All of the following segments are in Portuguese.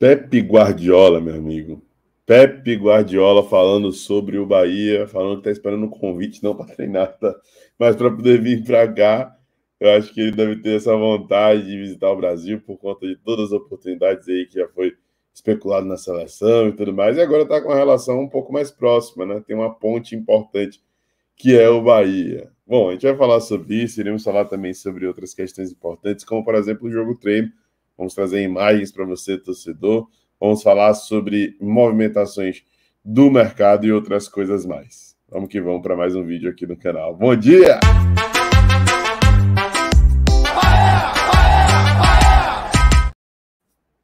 Pepe Guardiola, meu amigo. Pepe Guardiola falando sobre o Bahia, falando que está esperando um convite, não para treinar, tá? mas para poder vir para cá. Eu acho que ele deve ter essa vontade de visitar o Brasil por conta de todas as oportunidades aí que já foi especulado na seleção e tudo mais. E agora está com uma relação um pouco mais próxima, né? Tem uma ponte importante que é o Bahia. Bom, a gente vai falar sobre isso, iremos falar também sobre outras questões importantes, como por exemplo o jogo treino vamos trazer imagens para você, torcedor, vamos falar sobre movimentações do mercado e outras coisas mais. Vamos que vamos para mais um vídeo aqui no canal. Bom dia!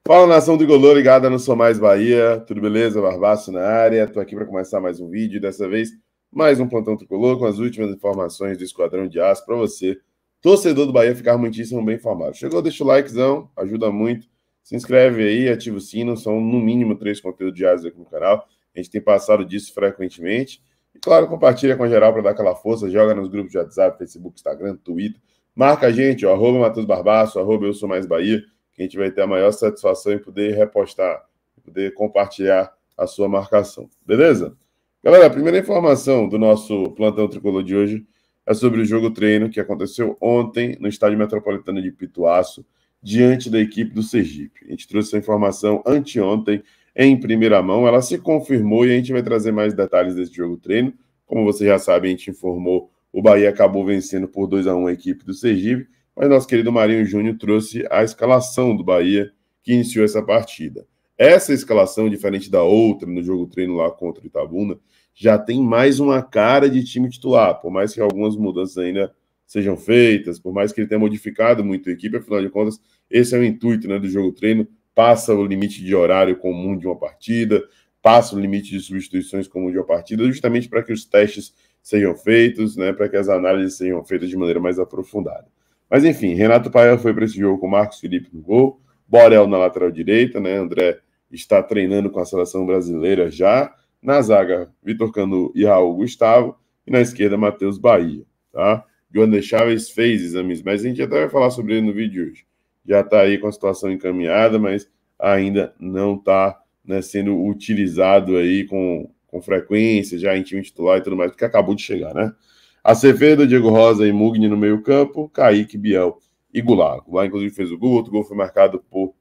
Fala nação do Golô, ligada no Sou Mais Bahia. Tudo beleza? Barbaço na área. Tô aqui para começar mais um vídeo. Dessa vez, mais um plantão tricolor com as últimas informações do Esquadrão de Aço para você torcedor do Bahia ficar muitíssimo bem informado. Chegou, deixa o likezão, ajuda muito. Se inscreve aí, ativa o sino, são no mínimo três conteúdos diários aqui no canal. A gente tem passado disso frequentemente. E claro, compartilha com a geral para dar aquela força, joga nos grupos de WhatsApp, Facebook, Instagram, Twitter. Marca a gente, ó, arroba Matheus Barbaço, arroba Eu Sou Mais Bahia, que a gente vai ter a maior satisfação em poder repostar, poder compartilhar a sua marcação. Beleza? Galera, a primeira informação do nosso plantão tricolor de hoje é sobre o jogo treino que aconteceu ontem no estádio metropolitano de Pituaço, diante da equipe do Sergipe. A gente trouxe essa informação anteontem em primeira mão, ela se confirmou e a gente vai trazer mais detalhes desse jogo treino. Como você já sabe, a gente informou, o Bahia acabou vencendo por 2 a 1 a equipe do Sergipe, mas nosso querido Marinho Júnior trouxe a escalação do Bahia que iniciou essa partida. Essa escalação, diferente da outra no jogo treino lá contra o Itabuna, já tem mais uma cara de time titular, por mais que algumas mudanças ainda sejam feitas, por mais que ele tenha modificado muito a equipe, afinal de contas, esse é o intuito né, do jogo treino, passa o limite de horário comum de uma partida, passa o limite de substituições comum de uma partida, justamente para que os testes sejam feitos, né, para que as análises sejam feitas de maneira mais aprofundada. Mas enfim, Renato Paiva foi para esse jogo com Marcos Felipe no gol, Borel na lateral direita, né, André está treinando com a seleção brasileira já. Na zaga, Vitor Cano e Raul Gustavo. E na esquerda, Matheus Bahia. Tá? Joana Chaves fez exames, mas a gente até vai falar sobre ele no vídeo de hoje. Já está aí com a situação encaminhada, mas ainda não está né, sendo utilizado aí com, com frequência, já em time titular e tudo mais, porque acabou de chegar, né? Acevedo, Diego Rosa e Mugni no meio-campo, Kaique, Biel e Goulart. lá inclusive, fez o gol, outro gol foi marcado por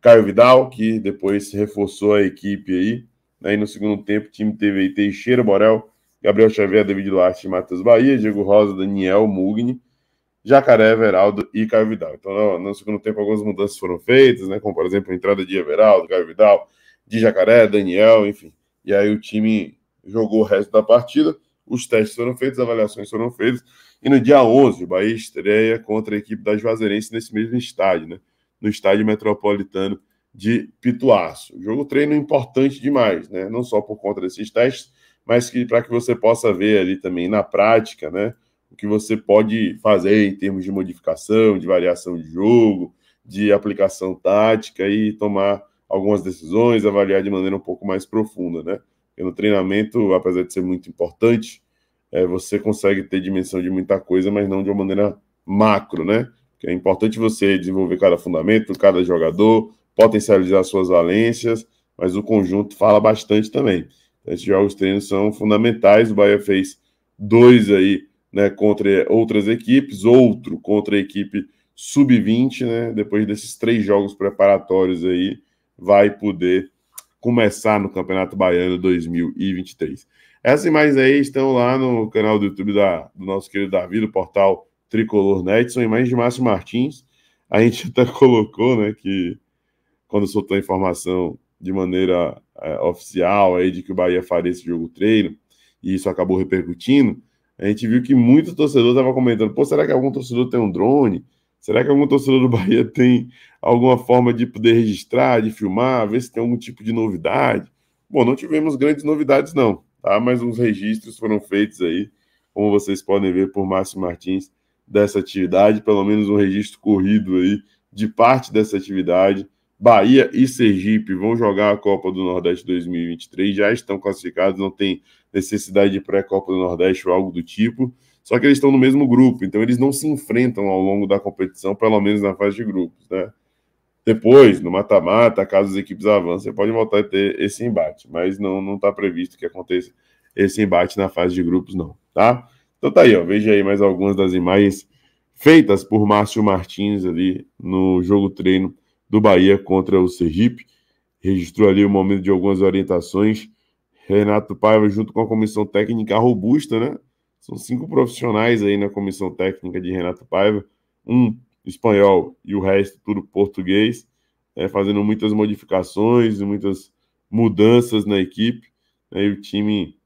Caio Vidal, que depois reforçou a equipe aí. Aí né? no segundo tempo, o time teve aí Teixeira, Borel, Gabriel Xavier, David Duarte, Matheus Bahia, Diego Rosa, Daniel, Mugni, Jacaré, Everaldo e Caio Vidal. Então, no, segundo tempo, algumas mudanças foram feitas, né? Como, por exemplo, a entrada de Everaldo, Caio Vidal, de Jacaré, Daniel, enfim. E aí o time jogou o resto da partida, os testes foram feitos, as avaliações foram feitas. E no dia 11, o Bahia estreia contra a equipe da Juazeirense nesse mesmo estádio, né? no estádio metropolitano de Pituaço. O jogo treino importante demais, né? Não só por conta desses testes, mas que para que você possa ver ali também na prática, né? O que você pode fazer em termos de modificação, de variação de jogo, de aplicação tática e tomar algumas decisões, avaliar de maneira um pouco mais profunda, né? Porque no treinamento, apesar de ser muito importante, é, você consegue ter dimensão de muita coisa, mas não de uma maneira macro, né? que é importante você desenvolver cada fundamento, cada jogador, potencializar suas valências, mas o conjunto fala bastante também. Esses jogos treinos são fundamentais. O Bahia fez dois aí, né, contra outras equipes, outro contra a equipe sub-20, né? Depois desses três jogos preparatórios aí, vai poder começar no Campeonato Baiano 2023. Essas imagens aí estão lá no canal do YouTube da, do nosso querido Davi, do portal tricolor na né? imagem de Márcio Martins. A gente até colocou, né, que quando soltou a informação de maneira é, oficial aí de que o Bahia faria esse jogo treino, e isso acabou repercutindo, a gente viu que muitos torcedores estavam comentando, pô, será que algum torcedor tem um drone? Será que algum torcedor do Bahia tem alguma forma de poder registrar, de filmar, ver se tem algum tipo de novidade? Bom, não tivemos grandes novidades não, tá? Mas uns registros foram feitos aí, como vocês podem ver por Márcio Martins dessa atividade, pelo menos um registro corrido aí de parte dessa atividade. Bahia e Sergipe vão jogar a Copa do Nordeste 2023, já estão classificados, não tem necessidade de pré-Copa do Nordeste ou algo do tipo. Só que eles estão no mesmo grupo, então eles não se enfrentam ao longo da competição, pelo menos na fase de grupos, né? Depois, no mata-mata, caso as equipes avancem, pode voltar a ter esse embate, mas não não está previsto que aconteça esse embate na fase de grupos, não, tá? Então tá aí, ó, veja aí mais algumas das imagens feitas por Márcio Martins ali no jogo treino do Bahia contra o Sergipe. Registrou ali o momento de algumas orientações. Renato Paiva, junto com a comissão técnica robusta, né? São cinco profissionais aí na comissão técnica de Renato Paiva, um espanhol e o resto tudo português, né? fazendo muitas modificações, e muitas mudanças na equipe. Aí né? o time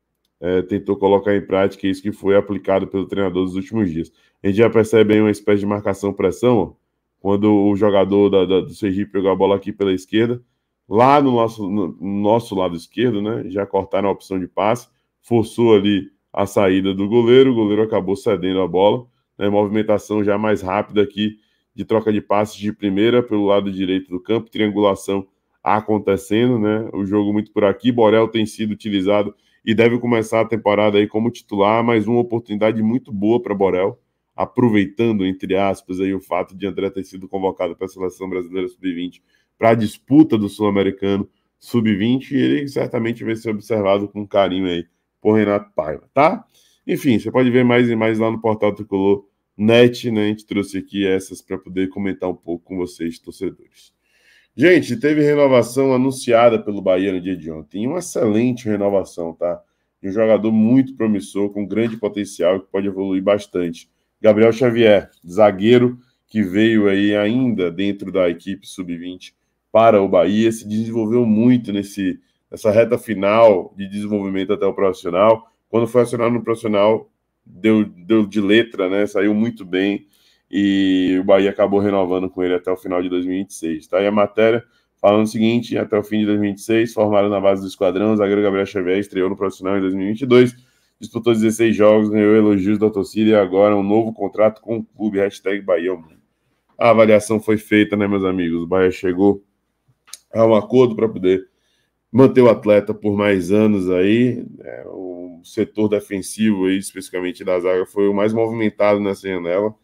é, tentou colocar em prática isso que foi aplicado pelo treinador nos últimos dias. A gente já percebe aí uma espécie de marcação-pressão, quando o jogador da, da, do Sergipe pegou a bola aqui pela esquerda, lá no nosso, no nosso lado esquerdo, né? Já cortaram a opção de passe, forçou ali a saída do goleiro, o goleiro acabou cedendo a bola. Né, movimentação já mais rápida aqui de troca de passes de primeira pelo lado direito do campo, triangulação acontecendo, né? O jogo muito por aqui. Borel tem sido utilizado e deve começar a temporada aí como titular, mas uma oportunidade muito boa para Borel, aproveitando, entre aspas, aí o fato de André ter sido convocado para a Seleção Brasileira Sub-20 para a disputa do Sul-Americano Sub-20, e ele certamente vai ser observado com carinho aí por Renato Paiva, tá? Enfim, você pode ver mais e mais lá no portal Tricolor Net, né? A gente trouxe aqui essas para poder comentar um pouco com vocês, torcedores. Gente, teve renovação anunciada pelo Bahia no dia de ontem. Uma excelente renovação, tá? um jogador muito promissor, com grande potencial, que pode evoluir bastante. Gabriel Xavier, zagueiro que veio aí ainda dentro da equipe sub-20 para o Bahia, se desenvolveu muito nesse, nessa reta final de desenvolvimento até o profissional. Quando foi acionado no profissional, deu, deu de letra, né? Saiu muito bem, e o Bahia acabou renovando com ele até o final de 2026. Tá aí a matéria falando o seguinte: até o fim de 2026, formado na base do esquadrão, o zagueiro Gabriel Xavier estreou no profissional em 2022, disputou 16 jogos, ganhou elogios da torcida e agora um novo contrato com o clube. Hashtag Bahia é A avaliação foi feita, né, meus amigos? O Bahia chegou a um acordo para poder manter o atleta por mais anos aí. Né? O setor defensivo, aí, especificamente da zaga, foi o mais movimentado nessa janela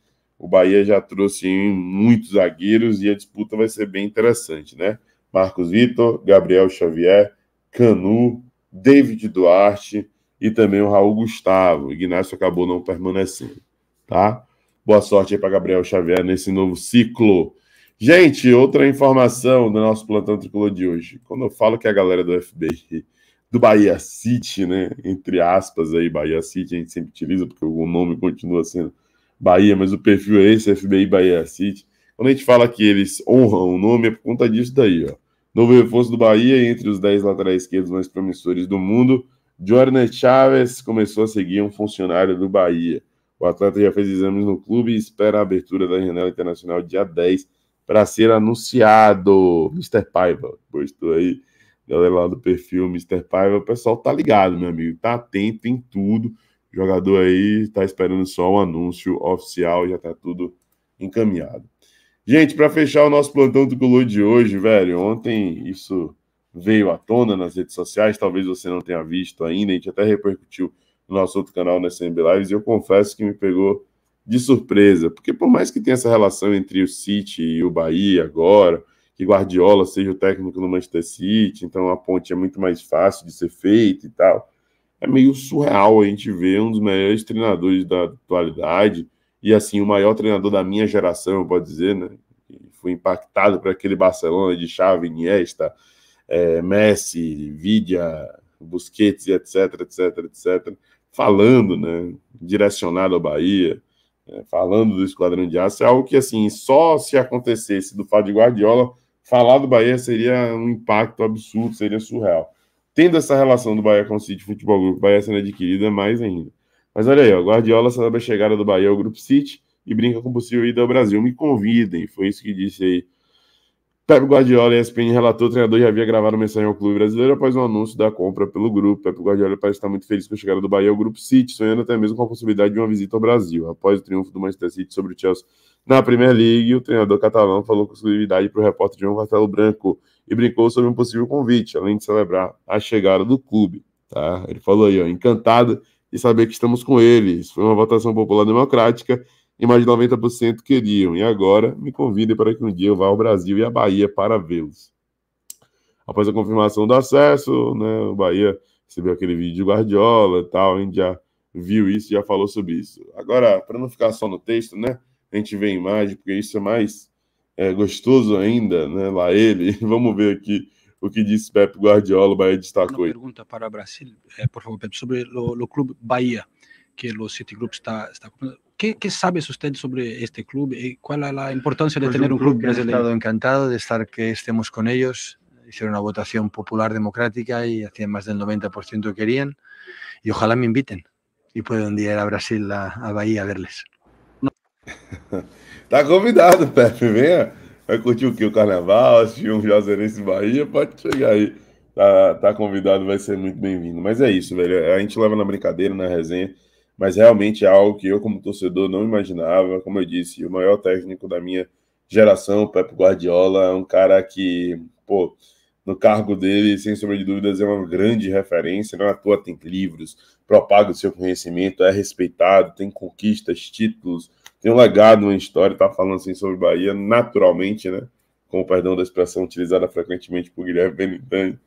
o Bahia já trouxe muitos zagueiros e a disputa vai ser bem interessante, né? Marcos Vitor, Gabriel Xavier, Canu, David Duarte e também o Raul Gustavo. O Ignacio acabou não permanecendo, tá? Boa sorte aí para Gabriel Xavier nesse novo ciclo. Gente, outra informação do nosso plantão tricolor de hoje. Quando eu falo que a galera do FBI, do Bahia City, né, entre aspas aí, Bahia City, a gente sempre utiliza porque o nome continua sendo Bahia, mas o perfil é esse, FBI Bahia City. Quando a gente fala que eles honram o nome, é por conta disso daí, ó. Novo reforço do Bahia, entre os 10 laterais esquerdos mais promissores do mundo, Jordan Chaves começou a seguir um funcionário do Bahia. O atleta já fez exames no clube e espera a abertura da janela internacional dia 10 para ser anunciado. Mr. Paiva, postou aí, galera lá do perfil Mr. Paiva. O pessoal tá ligado, meu amigo, tá atento em tudo jogador aí está esperando só um anúncio oficial, já está tudo encaminhado. Gente, para fechar o nosso plantão do Colô de hoje, velho, ontem isso veio à tona nas redes sociais, talvez você não tenha visto ainda, a gente até repercutiu no nosso outro canal na SMB Lives, e eu confesso que me pegou de surpresa, porque por mais que tenha essa relação entre o City e o Bahia agora, que Guardiola seja o técnico do Manchester City, então a ponte é muito mais fácil de ser feita e tal é meio surreal a gente ver um dos melhores treinadores da atualidade e assim o maior treinador da minha geração, eu posso dizer, né? Fui impactado por aquele Barcelona de Xavi, Iniesta, é, Messi, Vidia, Busquets, etc, etc, etc, falando, né? Direcionado ao Bahia, é, falando do Esquadrão de Aço, é algo que assim só se acontecesse do Fábio de Guardiola falar do Bahia seria um impacto absurdo, seria surreal. Tendo essa relação do Bahia com o City Futebol Group, Bahia sendo adquirida mais ainda. Mas olha aí, ó, Guardiola sabe a chegada do Bahia ao Grupo City e brinca com possível ida ao Brasil. Me convidem, foi isso que disse aí. Pepe Guardiola, ESPN relatou, o treinador já havia gravado mensagem ao clube brasileiro após o um anúncio da compra pelo grupo. Pepe Guardiola parece estar muito feliz com a chegada do Bahia ao Grupo City, sonhando até mesmo com a possibilidade de uma visita ao Brasil. Após o triunfo do Manchester City sobre o Chelsea na Premier League, o treinador catalão falou com exclusividade para o repórter João Castelo Branco e brincou sobre um possível convite, além de celebrar a chegada do clube. Tá? Ele falou aí, ó, encantado de saber que estamos com eles. Foi uma votação popular democrática e mais de 90% queriam. E agora me convidem para que um dia eu vá ao Brasil e à Bahia para vê-los. Após a confirmação do acesso, né, o Bahia recebeu aquele vídeo de Guardiola e tal, a gente já viu isso, já falou sobre isso. Agora, para não ficar só no texto, né? a gente vê imagem, porque isso é mais é, gostoso ainda, né? Lá ele. Vamos ver aqui o que disse Pepe Guardiola, o Bahia destacou. Uma pergunta para o Brasil, é, por favor, Pepe, sobre o clube Bahia, que o Citigroup está, está ¿Qué, ¿Qué, sabe usted sobre este club? ¿Cuál es é la importancia de pues tener un club, club brasileño? He estado encantado de estar que estemos con ellos. Hicieron una votación popular democrática y hacían más del 90% que querían. Y ojalá me inviten y pueda un día ir a Brasil, a, a Bahía, a verles. Tá convidado, Pepe. Venha. Vai curtir o que? O carnaval, assistir um Jazerense Bahia, pode chegar aí. Tá, tá convidado, vai ser muito bem-vindo. Mas é isso, velho. A gente leva na brincadeira, na resenha, mas realmente é algo que eu, como torcedor, não imaginava. Como eu disse, o maior técnico da minha geração, o Pepe Guardiola, é um cara que, pô, no cargo dele, sem sombra de dúvidas, é uma grande referência. Não à toa tem livros, propaga o seu conhecimento, é respeitado, tem conquistas, títulos, tem um legado, uma história, tá falando assim sobre Bahia, naturalmente, né? Com o perdão da expressão utilizada frequentemente por Guilherme Benitani,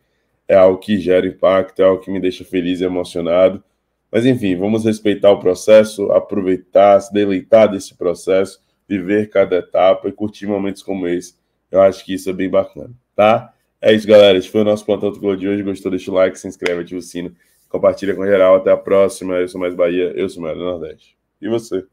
é algo que gera impacto, é algo que me deixa feliz e emocionado. Mas enfim, vamos respeitar o processo, aproveitar, se deleitar desse processo, viver cada etapa e curtir momentos como esse. Eu acho que isso é bem bacana, tá? É isso, galera. Esse foi o nosso Plantão Tricolor de hoje. Gostou? Deixa o like, se inscreve, ativa o sino, compartilha com geral. Até a próxima. Eu sou Mais Bahia, eu sou Mário Nordeste. E você?